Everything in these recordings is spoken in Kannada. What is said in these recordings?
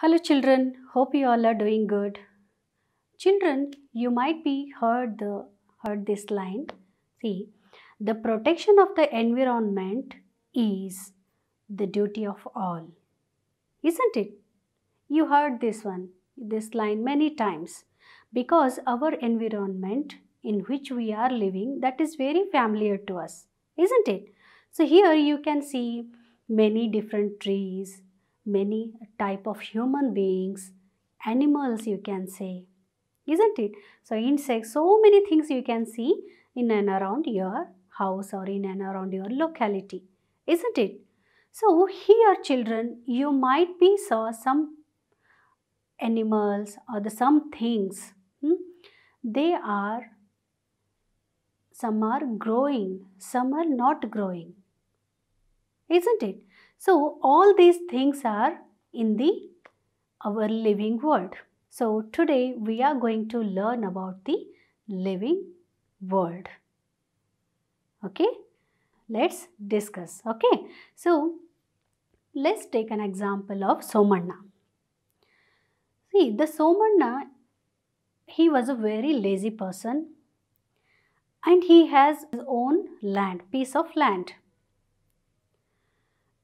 Hello children, hope you all are doing good. Children, you might be heard the heard this line. See, the protection of the environment is the duty of all. Isn't it? You heard this one, this line many times because our environment in which we are living that is very familiar to us, isn't it? So here you can see many different trees, many type of human beings, animals you can say, isn't it? So insects, so many things you can see in and around your house or in and around your locality, isn't it? So here children, you might be saw some animals or the some things, hmm? they are, some are growing, some are not growing isn't it? So, all these things are in the our living world. So, today we are going to learn about the living world. Okay, let's discuss. Okay, so let's take an example of Somanna. See, the Somanna, he was a very lazy person and he has his own land, piece of land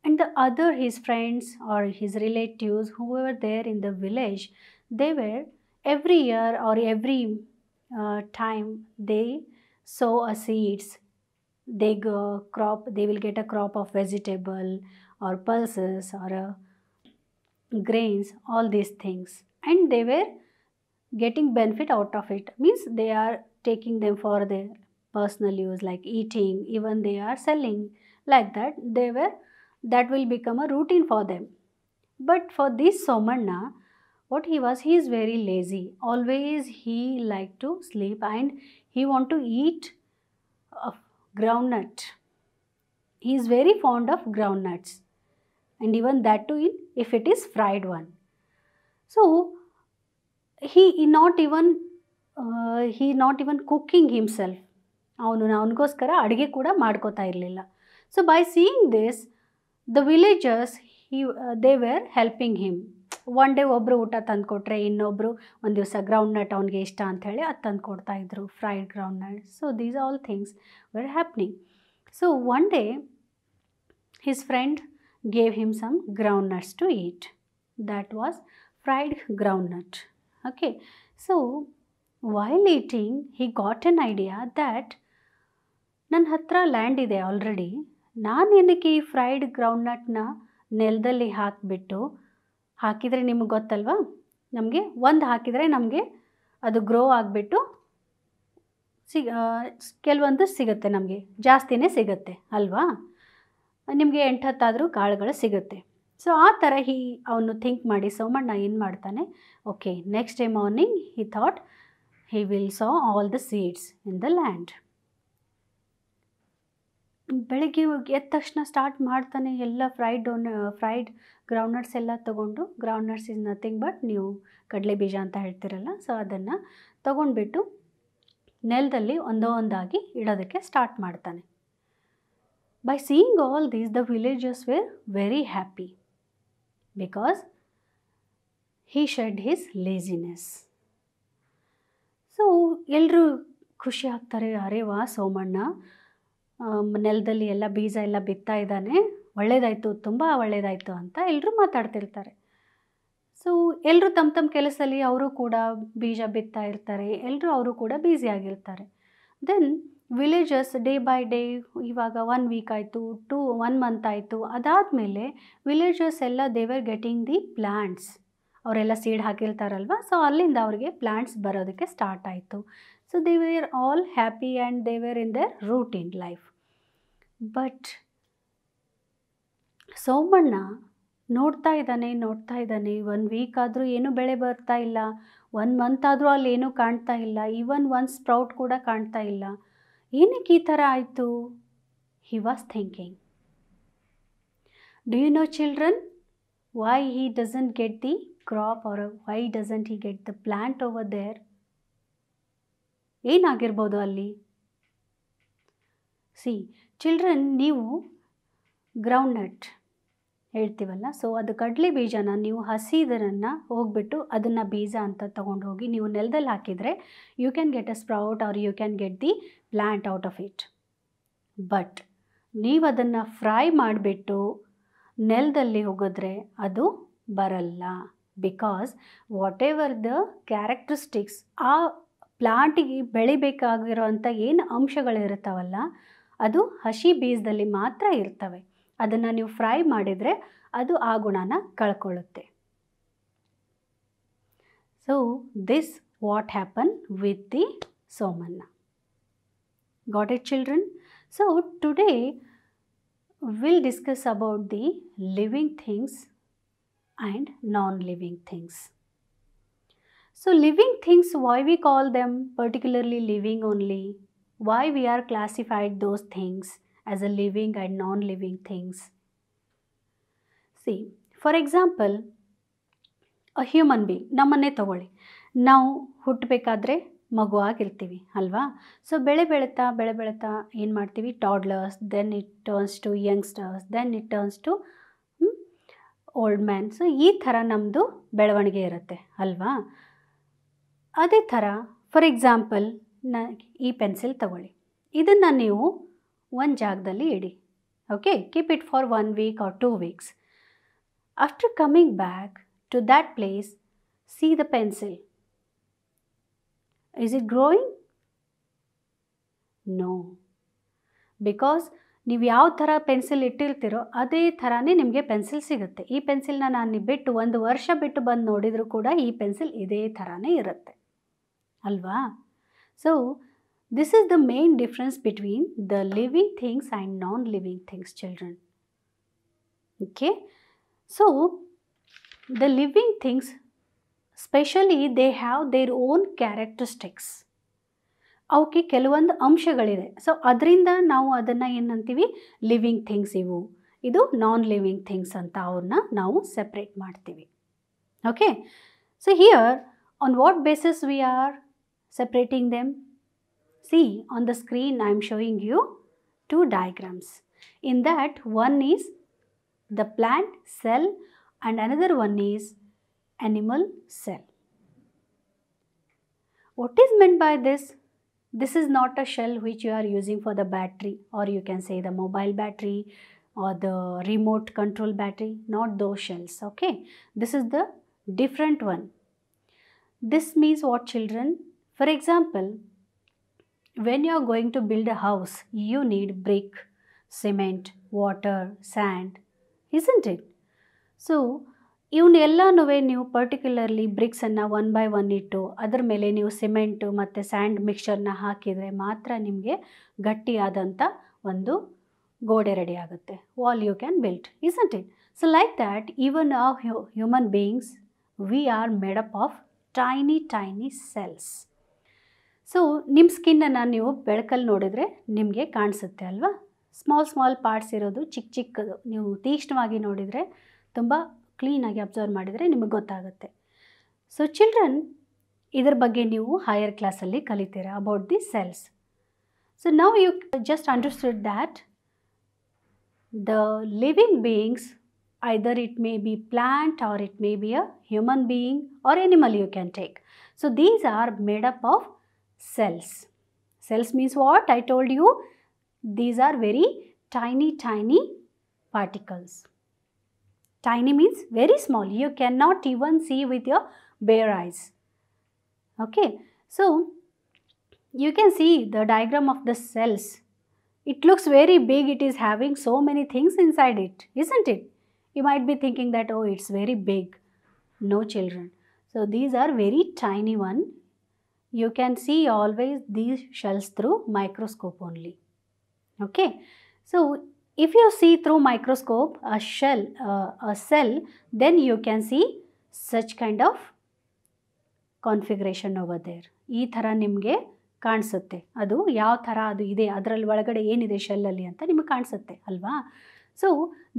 and the other his friends or his relatives who were there in the village they were every year or every uh, time they sow a seeds they go crop they will get a crop of vegetable or pulses or uh, grains all these things and they were getting benefit out of it means they are taking them for their personal use like eating even they are selling like that they were that will become a routine for them. But for this Somanna, what he was, he is very lazy. Always he liked to sleep and he want to eat groundnut. He is very fond of groundnuts and even that too if it is fried one. So he not even uh, he not even cooking himself ಅವನು ಅವನಿಗೋಸ್ಕರ ಅಡುಗೆ ಕೂಡ ದ ವಿಲೇಜರ್ಸ್ ಈ they were helping him one day ಒಬ್ಬರು ಊಟ ತಂದುಕೊಟ್ರೆ ಇನ್ನೊಬ್ಬರು ಒಂದು ದಿವಸ ಗ್ರೌಂಡ್ ನಟ್ ಅವ್ನಿಗೆ ಇಷ್ಟ ಅಂಥೇಳಿ ಅದು ತಂದು ಕೊಡ್ತಾಯಿದ್ರು fried groundnut so these all things were happening so one day his friend gave him some groundnuts to eat that was fried groundnut okay so while eating he got an idea that ನನ್ನ ಹತ್ರ ಲ್ಯಾಂಡ್ ಇದೆ ಆಲ್ರೆಡಿ ನಾನೇನಕ್ಕೆ ಈ ಫ್ರೈಡ್ ಗ್ರೌಂಡ್ನಟ್ನ ನೆಲದಲ್ಲಿ ಹಾಕಿಬಿಟ್ಟು ಹಾಕಿದರೆ ನಿಮಗೆ ಗೊತ್ತಲ್ವಾ ನಮಗೆ ಒಂದು ಹಾಕಿದರೆ ನಮಗೆ ಅದು ಗ್ರೋ ಆಗಿಬಿಟ್ಟು ಸಿಗ ಕೆಲವೊಂದು ಸಿಗುತ್ತೆ ನಮಗೆ ಜಾಸ್ತಿನೇ ಸಿಗುತ್ತೆ ಅಲ್ವಾ ನಿಮಗೆ ಎಂಟು ಹತ್ತಾದರೂ ಕಾಳುಗಳು ಸಿಗುತ್ತೆ ಸೊ ಆ ಥರ ಹೀ ಅವನು ಥಿಂಕ್ ಮಾಡಿ ಸೋಮಣ್ಣ ಏನು ಮಾಡ್ತಾನೆ okay next day morning he thought he will sow all the seeds in the land ಬೆಳಗ್ಗೆ ಎದ್ದ ತಕ್ಷಣ ಸ್ಟಾರ್ಟ್ ಮಾಡ್ತಾನೆ ಎಲ್ಲ ಫ್ರೈಡ್ ಡೋನ ಫ್ರೈಡ್ ಗ್ರೌಂಡ್ನಟ್ಸ್ ಎಲ್ಲ ತೊಗೊಂಡು ಗ್ರೌಂಡ್ನಟ್ಸ್ ಇಸ್ ನಥಿಂಗ್ ಬಟ್ ನೀವು ಕಡಲೆ ಬೀಜ ಅಂತ ಹೇಳ್ತಿರಲ್ಲ ಸೊ ಅದನ್ನು ತೊಗೊಂಡ್ಬಿಟ್ಟು ನೆಲದಲ್ಲಿ ಒಂದೋ ಒಂದಾಗಿ ಇಡೋದಕ್ಕೆ ಸ್ಟಾರ್ಟ್ ಮಾಡ್ತಾನೆ by seeing all these the villages were very happy because he shed his laziness so ಎಲ್ಲರೂ ಖುಷಿ ಆಗ್ತಾರೆ ಅರೆ ವಾ ಸೋಮಣ್ಣ ನೆಲದಲ್ಲಿ ಎಲ್ಲ ಬೀಜ ಎಲ್ಲ ಬಿತ್ತಾ ಇದ್ದಾನೆ ಒಳ್ಳೇದಾಯಿತು ತುಂಬ ಒಳ್ಳೇದಾಯಿತು ಅಂತ ಎಲ್ಲರೂ ಮಾತಾಡ್ತಿರ್ತಾರೆ ಸೊ ಎಲ್ಲರೂ ತಮ್ಮ ತಮ್ಮ ಕೆಲಸದಲ್ಲಿ ಅವರು ಕೂಡ ಬೀಜ ಬಿತ್ತಾ ಇರ್ತಾರೆ ಎಲ್ಲರೂ ಅವರು ಕೂಡ ಬ್ಯುಸಿಯಾಗಿರ್ತಾರೆ then villages day by day ಇವಾಗ ಒನ್ ವೀಕ್ ಆಯಿತು ಟೂ ಒನ್ ಮಂತ್ ಆಯಿತು ಮೇಲೆ ವಿಲೇಜಸ್ ಎಲ್ಲ ದೇವರ್ ಗೆಟಿಂಗ್ ದಿ ಪ್ಲ್ಯಾಂಟ್ಸ್ ಅವರೆಲ್ಲ ಸೀಡ್ ಹಾಕಿರ್ತಾರಲ್ವ ಸೊ ಅಲ್ಲಿಂದ ಅವರಿಗೆ ಪ್ಲ್ಯಾಂಟ್ಸ್ ಬರೋದಕ್ಕೆ ಸ್ಟಾರ್ಟ್ ಆಯಿತು So, they were all happy and they were in their routine life. But, Somanna, Noodta idane, noodta idane, One week adru enu bele barta illa, One month adru al enu kaantta illa, Even one sprout koda kaantta illa. Ene keetar aitu? He was thinking. Do you know children, Why he doesn't get the crop or why doesn't he get the plant over there? ಏನಾಗಿರ್ಬೋದು ಅಲ್ಲಿ ಸಿ ಚಿಲ್ಡ್ರನ್ ನೀವು ಗ್ರೌಂಡ್ನಟ್ ಹೇಳ್ತೀವಲ್ಲ ಸೊ ಅದು ಕಡಲೆ ಬೀಜನ ನೀವು ಹಸಿದರನ್ನು ಹೋಗ್ಬಿಟ್ಟು ಅದನ್ನು ಬೀಜ ಅಂತ ತೊಗೊಂಡು ಹೋಗಿ ನೀವು ನೆಲದಲ್ಲಿ ಹಾಕಿದರೆ you can get a sprout or you can get the plant out of it but ನೀವು ಅದನ್ನು ಫ್ರೈ ಮಾಡಿಬಿಟ್ಟು ನೆಲದಲ್ಲಿ ಹೋಗಿದ್ರೆ ಅದು ಬರಲ್ಲ because whatever the characteristics ಆ ಪ್ಲಾಂಟಿಗೆ ಬೆಳಿಬೇಕಾಗಿರುವಂಥ ಏನು ಅಂಶಗಳಿರ್ತಾವಲ್ಲ ಅದು ಹಸಿ ಬೀಜದಲ್ಲಿ ಮಾತ್ರ ಇರ್ತವೆ ಅದನ್ನು ನೀವು ಫ್ರೈ ಮಾಡಿದರೆ ಅದು ಆ ಗುಣನ ಕಳ್ಕೊಳ್ಳುತ್ತೆ so this what happen with the Somanna got it children so today will discuss about the living things and non living things So, living things, why we call them particularly living only, why we are classified those things as a living and non-living things. See, for example, a human being, namanne tavoli, Now, huttpe kadre magwa kelti vi, halwa? So, beđe peđutthaa, beđe peđutthaa, in maatthi vi, toddlers, then it turns to youngsters, then it turns to old man. So, ee thara namdu beđavanke iratthe, halwa? ಅದೇ ಥರ ಫಾರ್ ಎಕ್ಸಾಂಪಲ್ ನ ಈ ಪೆನ್ಸಿಲ್ ತಗೊಳ್ಳಿ ಇದನ್ನು ನೀವು ಒಂದು ಜಾಗದಲ್ಲಿ ಇಡಿ okay keep it for one week or two weeks after coming back to that place see the pencil is it growing no because ನೀವು ಯಾವ ಥರ ಪೆನ್ಸಿಲ್ ಇಟ್ಟಿರ್ತೀರೋ ಅದೇ ಥರನೇ ನಿಮಗೆ ಪೆನ್ಸಿಲ್ ಸಿಗುತ್ತೆ ಈ ಪೆನ್ಸಿಲ್ನ ನಾನು ಬಿಟ್ಟು ಒಂದು ವರ್ಷ ಬಿಟ್ಟು ಬಂದು ನೋಡಿದರೂ ಕೂಡ ಈ ಪೆನ್ಸಿಲ್ ಇದೇ ಥರನೇ ಇರುತ್ತೆ ಅಲ್ವಾ so this is the main difference between the living things and non living things children okay so the living things specially they have their own characteristics ಅವಕ್ಕೆ ಕೆಲವೊಂದು ಅಂಶಗಳಿದೆ ಸೊ ಅದರಿಂದ ನಾವು ಅದನ್ನು ಏನಂತೀವಿ ಲಿವಿಂಗ್ ಥಿಂಗ್ಸ್ ಇವು ಇದು ನಾನ್ ಲಿವಿಂಗ್ ಥಿಂಗ್ಸ್ ಅಂತ ಅವ್ರನ್ನ ನಾವು ಸೆಪ್ರೇಟ್ ಮಾಡ್ತೀವಿ okay so here on what basis we are separating them. See on the screen I am showing you two diagrams. In that one is the plant cell and another one is animal cell. What is meant by this? This is not a shell which you are using for the battery or you can say the mobile battery or the remote control battery, not those shells, okay. This is the different one. This means what children? For example when you are going to build a house you need brick cement water sand isn't it so ಇವನ್ನೆಲ್ಲನೂ ನೀವು ಪರ್ಟಿಕ್ಯುಲರ್ಲಿ ಬ್ರಿಕ್ಸನ್ನು ಒನ್ ಬೈ ಒನ್ ಇಟ್ಟು ಅದರ ಮೇಲೆ ನೀವು ಸಿಮೆಂಟು ಮತ್ತು ಸ್ಯಾಂಡ್ ಮಿಕ್ಸ್ಚರ್ನ ಹಾಕಿದರೆ ಮಾತ್ರ ನಿಮಗೆ ಗಟ್ಟಿಯಾದಂಥ ಒಂದು ಗೋಡೆ ರೆಡಿ ಆಗುತ್ತೆ wall you can built isn't it so like that even ಆ human beings we are made up of tiny tiny cells so ನಿಮ್ಮ ಸ್ಕಿನ್ನನ್ನು ನೀವು ಬೆಳಕಲ್ಲಿ ನೋಡಿದರೆ ನಿಮಗೆ ಕಾಣಿಸುತ್ತೆ ಅಲ್ವಾ ಸ್ಮಾಲ್ ಸ್ಮಾಲ್ ಪಾರ್ಟ್ಸ್ ಇರೋದು ಚಿಕ್ಕ ಚಿಕ್ಕದು ನೀವು ತೀಕ್ಷ್ಣವಾಗಿ ನೋಡಿದರೆ ತುಂಬ ಕ್ಲೀನಾಗಿ ಅಬ್ಸರ್ವ್ ಮಾಡಿದರೆ ನಿಮಗೆ ಗೊತ್ತಾಗುತ್ತೆ ಸೊ ಚಿಲ್ಡ್ರನ್ ಇದರ ಬಗ್ಗೆ ನೀವು ಹೈಯರ್ ಕ್ಲಾಸಲ್ಲಿ ಕಲಿತೀರ ಅಬೌಟ್ ದಿ ಸೆಲ್ಸ್ ಸೊ ನಾವು you just understood that the living beings either it may be plant or it may be a human being or animal you can take so these are made up of cells. Cells means what? I told you these are very tiny tiny particles. Tiny means very small. You cannot even see with your bare eyes. Okay. So, you can see the diagram of the cells. It looks very big. It is having so many things inside it. Isn't it? You might be thinking that, oh, it's very big. No children. So, these are very tiny one you can see always these shells through microscope only okay so if you see through microscope a shell uh, a cell then you can see such kind of configuration over there ee thara nimge kaansutte adu yav thara adu ide adral walagade enide shell alli anta nimge kaansutte alwa so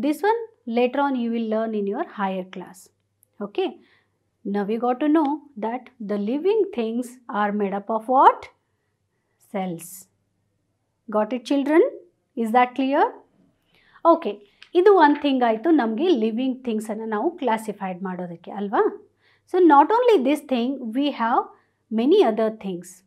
this one later on you will learn in your higher class okay Now we got to know that the living things are made up of what? Cells. Got it children? Is that clear? Okay. This one thing I aitu namge living things are now classified alva. So not only this thing, we have many other things.